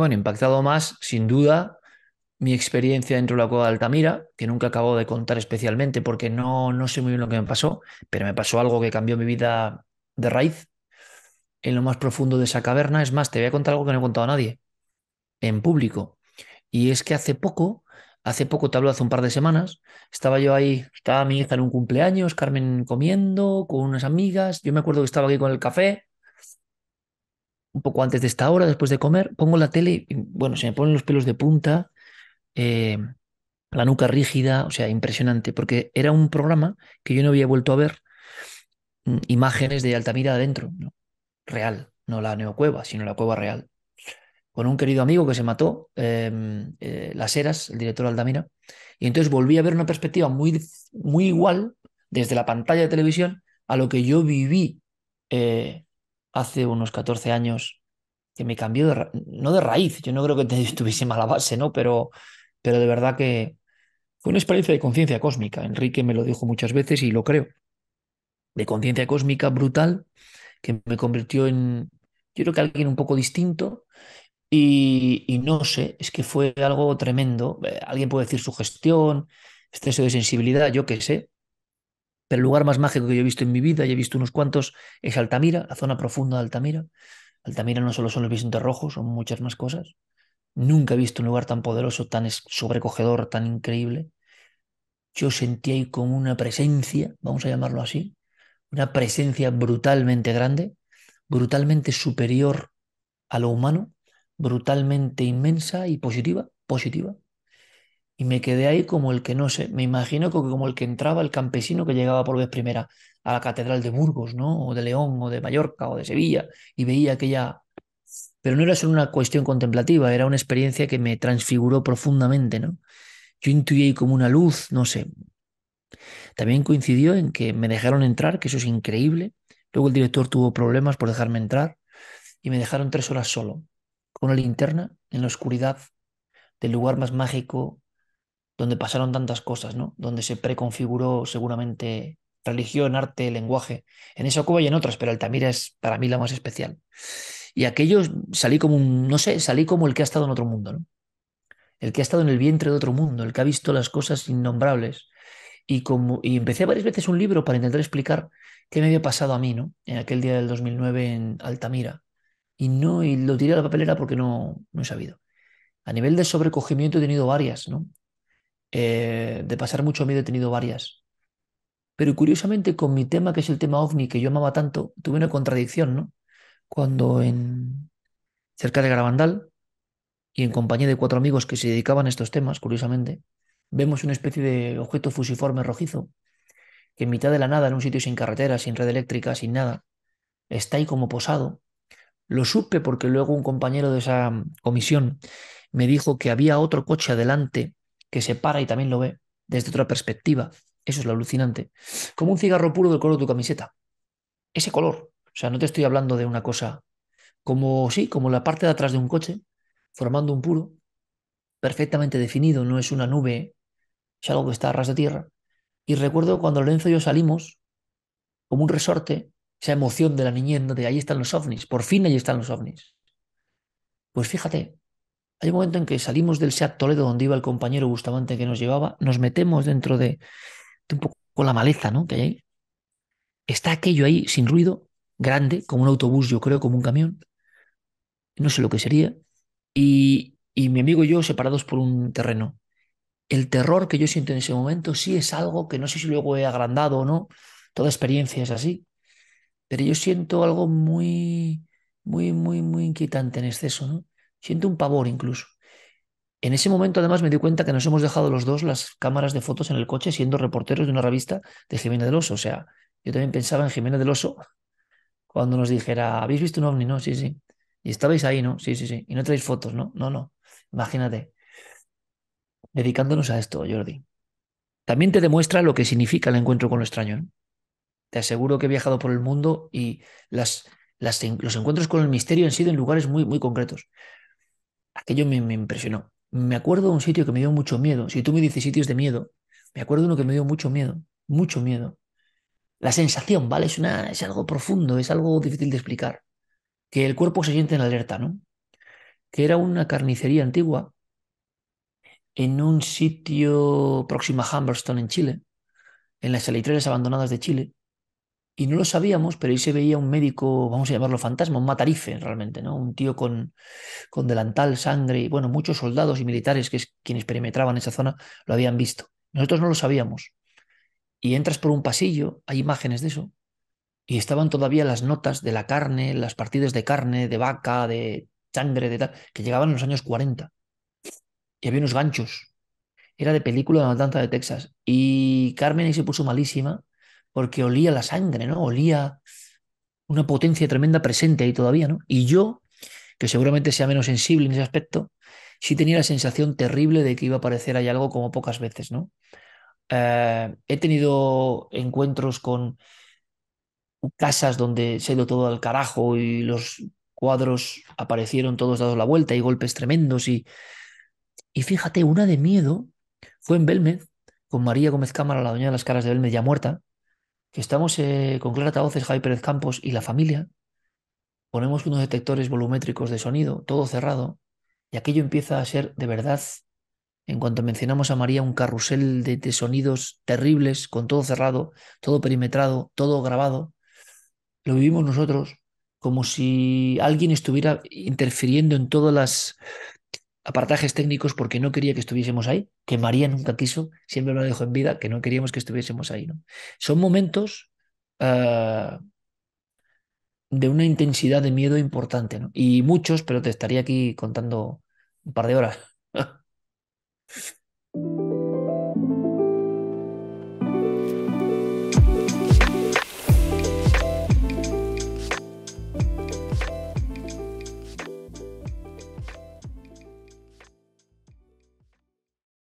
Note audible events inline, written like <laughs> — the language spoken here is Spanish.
Bueno, impactado más, sin duda, mi experiencia dentro de la cueva de Altamira, que nunca acabo de contar especialmente porque no, no sé muy bien lo que me pasó, pero me pasó algo que cambió mi vida de raíz en lo más profundo de esa caverna. Es más, te voy a contar algo que no he contado a nadie en público. Y es que hace poco, hace poco, te hablo hace un par de semanas, estaba yo ahí, estaba mi hija en un cumpleaños, Carmen comiendo con unas amigas. Yo me acuerdo que estaba aquí con el café, un poco antes de esta hora, después de comer, pongo la tele y, bueno, se me ponen los pelos de punta, eh, la nuca rígida, o sea, impresionante, porque era un programa que yo no había vuelto a ver mm, imágenes de Altamira adentro, real, no la neocueva, sino la cueva real. Con un querido amigo que se mató, em, eh, Las Heras, el director de Altamira, y entonces volví a ver una perspectiva muy, muy igual desde la pantalla de televisión a lo que yo viví eh, hace unos 14 años que me cambió, de no de raíz, yo no creo que <laughs> estuviese mala base, ¿no? Pero, pero de verdad que fue una experiencia de conciencia cósmica. Enrique me lo dijo muchas veces y lo creo. De conciencia cósmica brutal que me convirtió en, yo creo que alguien un poco distinto. Y, no sé, es que fue algo tremendo. Eh, alguien puede decir sugestión, exceso de sensibilidad, yo qué sé, pero el lugar más mágico que yo he visto en mi vida, y he visto unos cuantos, es Altamira, la zona profunda de Altamira. Altamira no solo son los bisontes rojos, son muchas más cosas. Nunca he visto un lugar tan poderoso, tan sobrecogedor, tan increíble. Yo sentí ahí como una presencia, vamos a llamarlo así, una presencia brutalmente grande, brutalmente superior a lo humano, brutalmente inmensa y positiva, positiva. Y me quedé ahí como el que no sé, me imagino como el que entraba el campesino que llegaba por vez primera a la catedral de Burgos, ¿no? O de León, o de Mallorca, o de Sevilla, y veía aquella... Pero no era solo una cuestión contemplativa, era una experiencia que me transfiguró profundamente, ¿no? Yo intuí como una luz, no sé. También coincidió en que me dejaron entrar, que eso es increíble. Luego el director tuvo problemas por dejarme entrar y me dejaron tres horas solo, con una linterna en la oscuridad del lugar más mágico donde pasaron tantas cosas, ¿no? Donde se preconfiguró seguramente religión, arte, lenguaje, en esa Cuba y en otras, pero Altamira es para mí la más especial. Y aquello salí como un, no sé, salí como el que ha estado en otro mundo, ¿no? El que ha estado en el vientre de otro mundo, el que ha visto las cosas innombrables. Y, como, y empecé varias veces un libro para intentar explicar qué me había pasado a mí, ¿no? En aquel día del 2009 en Altamira. Y no, y lo tiré a la papelera porque no, no he sabido. A nivel de sobrecogimiento he tenido varias, ¿no? Eh, de pasar mucho miedo he tenido varias. Pero curiosamente con mi tema, que es el tema ovni, que yo amaba tanto, tuve una contradicción, ¿no? Cuando en cerca de Garabandal y en compañía de cuatro amigos que se dedicaban a estos temas, curiosamente, vemos una especie de objeto fusiforme rojizo que en mitad de la nada, en un sitio sin carretera, sin red eléctrica, sin nada, está ahí como posado. Lo supe porque luego un compañero de esa mm, comisión me dijo que había otro coche adelante que se para y también lo ve desde otra perspectiva. Eso es lo alucinante. Como un cigarro puro del color de tu camiseta. Ese color. O sea, no te estoy hablando de una cosa como, sí, como la parte de atrás de un coche, formando un puro, perfectamente definido, no es una nube, es algo que está a ras de tierra. Y recuerdo cuando Lorenzo y yo salimos, como un resorte, esa emoción de la niñez, de ahí están los ovnis, por fin ahí están los ovnis. Pues fíjate, hay un momento en que salimos del SEAT Toledo donde iba el compañero Bustamante que nos llevaba, nos metemos dentro de, un poco la maleza ¿no? que hay ahí. Está aquello ahí sin ruido, grande, como un autobús, yo creo, como un camión. No sé lo que sería. Y, y mi amigo y yo separados por un terreno. El terror que yo siento en ese momento sí es algo que no sé si luego he agrandado o no. Toda experiencia es así. Pero yo siento algo muy, muy, muy, muy inquietante en exceso, ¿no? Siento un pavor incluso. En ese momento además me di cuenta que nos hemos dejado los dos las cámaras de fotos en el coche siendo reporteros de una revista de Jimena del Oso. O sea, yo también pensaba en Jimena del Oso cuando nos dijera, ¿habéis visto un ovni? No, sí, sí. Y estabais ahí, ¿no? Sí, sí, sí. Y no traéis fotos, ¿no? No, no. Imagínate. Dedicándonos a esto, Jordi. También te demuestra lo que significa el encuentro con lo extraño. ¿no? ¿eh? Te aseguro que he viajado por el mundo y los encuentros con el misterio han sido en lugares muy, muy concretos aquello me, impresionó. Me acuerdo de un sitio que me dio mucho miedo. Si tú me dices sitios de miedo, me acuerdo de uno que me dio mucho miedo, mucho miedo. La sensación, ¿vale? Es, una, es algo profundo, es algo difícil de explicar. Que el cuerpo se siente en alerta, ¿no? Que era una carnicería antigua en un sitio próximo a Humberstone, en Chile, en las salitreras abandonadas de Chile. Y no lo sabíamos, pero ahí se veía un médico, vamos a llamarlo fantasma, un matarife realmente, ¿no? Un tío con, con delantal, sangre, y bueno, muchos soldados y militares, que es quienes perimetraban esa zona, lo habían visto. Nosotros no lo sabíamos. Y entras por un pasillo, hay imágenes de eso, y estaban todavía las notas de la carne, las partidas de carne, de vaca, de sangre, de tal, que llegaban en los años 40. Y había unos ganchos. Era de película de la matanza de Texas. Y Carmen ahí se puso malísima porque olía la sangre, ¿no? Olía una potencia tremenda presente ahí todavía, ¿no? Y yo, que seguramente sea menos sensible en ese aspecto, sí tenía la sensación terrible de que iba a aparecer ahí algo como pocas veces, ¿no? Eh, he tenido encuentros con casas donde se dio todo al carajo y los cuadros aparecieron todos dados la vuelta y golpes tremendos y, y fíjate, una de miedo fue en Belmez, con María Gómez Cámara, la doña de las caras de Belmez ya muerta, que estamos eh, con Clara Tavoces, Javi Pérez Campos y la familia, ponemos unos detectores volumétricos de sonido, todo cerrado, y aquello empieza a ser de verdad, en cuanto mencionamos a María, un carrusel de, de sonidos terribles, con todo cerrado, todo perimetrado, todo grabado. Lo vivimos nosotros como si alguien estuviera interfiriendo en todas las apartajes técnicos porque no quería que estuviésemos ahí, que María nunca quiso, siempre lo dejó en vida, que no queríamos que estuviésemos ahí. ¿no? Son momentos ah, de una intensidad de miedo importante, y muchos, pero te estaría aquí contando un par de horas. <laughs>